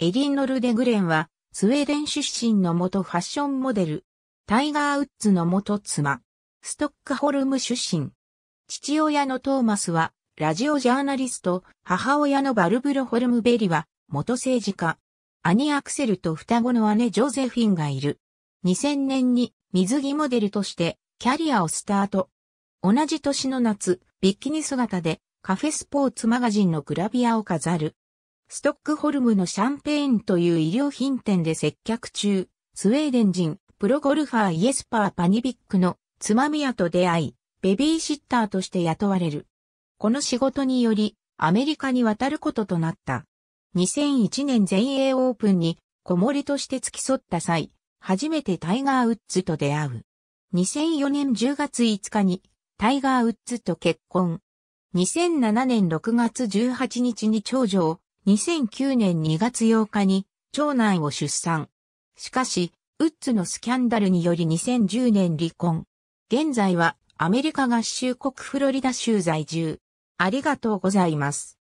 エリンノル・デグレンは、スウェーデン出身の元ファッションモデル、タイガー・ウッズの元妻、ストックホルム出身。父親のトーマスは、ラジオジャーナリスト、母親のバルブロ・ホルムベリは、元政治家。兄アクセルと双子の姉ジョゼフィンがいる。2000年に水着モデルとしてキャリアをスタート。同じ年の夏、ビッキニ姿でカフェスポーツマガジンのグラビアを飾る。ストックホルムのシャンペーンという医療品店で接客中、スウェーデン人、プロゴルファーイエスパー・パニビックのつまみ屋と出会い、ベビーシッターとして雇われる。この仕事により、アメリカに渡ることとなった。2001年全英オープンに、子守として付き添った際、初めてタイガー・ウッズと出会う。2004年10月5日に、タイガー・ウッズと結婚。2007年6月18日に長女を2009年2月8日に長男を出産。しかし、ウッズのスキャンダルにより2010年離婚。現在はアメリカ合衆国フロリダ州在住。ありがとうございます。